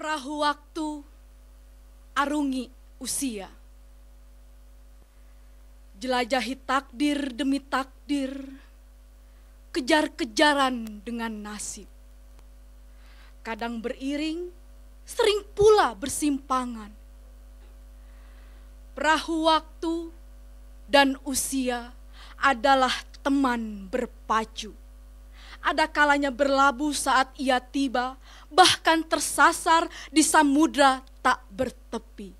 perahu waktu arungi usia. Jelajahi takdir demi takdir, kejar-kejaran dengan nasib. Kadang beriring, sering pula bersimpangan. Perahu waktu dan usia adalah teman berpacu ada kalanya berlabuh saat ia tiba, bahkan tersasar di samudra tak bertepi.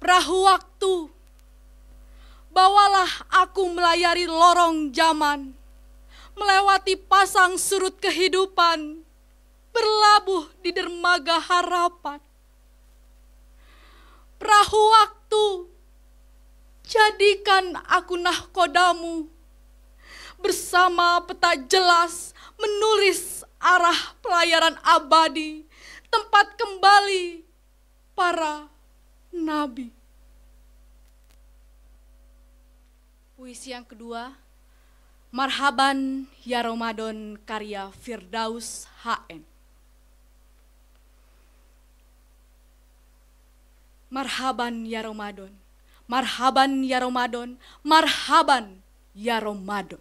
Perahu waktu, bawalah aku melayari lorong zaman, melewati pasang surut kehidupan, berlabuh di dermaga harapan. Perahu waktu, jadikan aku nahkodamu, bersama peta jelas menulis arah pelayaran abadi, tempat kembali para nabi. Puisi yang kedua, Marhaban Ya Ramadan karya Firdaus HN. Marhaban ya Ramadan. Marhaban ya Ramadan. Marhaban ya Ramadan.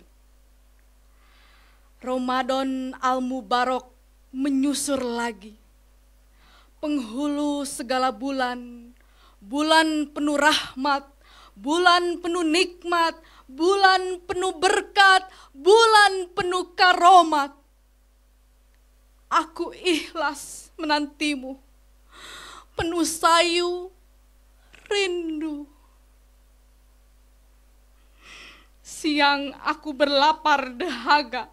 Ramadan Al-Mubarak menyusur lagi. Penghulu segala bulan, bulan penuh rahmat, bulan penuh nikmat, bulan penuh berkat, bulan penuh karomat. Aku ikhlas menantimu, penuh sayu, rindu. Siang aku berlapar dahaga,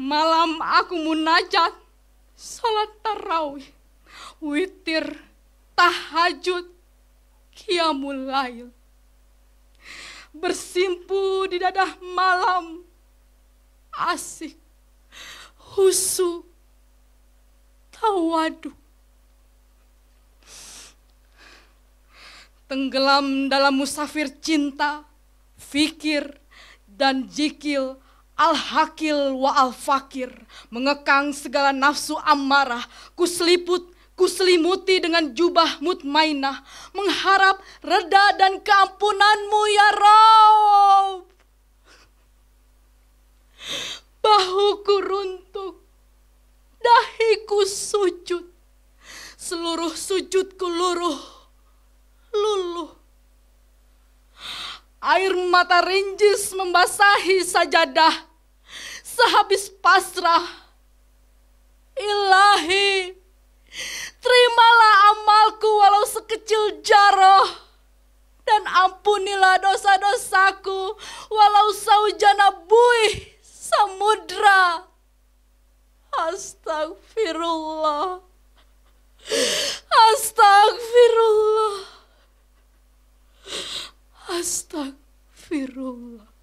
Malam aku munajat, salat tarawih, witir, tahajud, kiamulail lail. Bersimpu di dadah malam, asik, husu, tawadu Tenggelam dalam musafir cinta, fikir, dan jikil Al-Hakil wa Al-Fakir, mengekang segala nafsu amarah, kuseliput, kuselimuti dengan jubah mutmainah, mengharap reda dan keampunanmu ya Rob. Bahuku runtuh, dahiku sujud, seluruh sujudku luruh, luluh. Air mata rinjis membasahi sajadah sehabis pasrah. Ilahi, terimalah amalku walau sekecil jaroh dan ampunilah dosa-dosaku walau saujana buih samudra. Astagfirullah. Astagfirullah. Astagfirullah.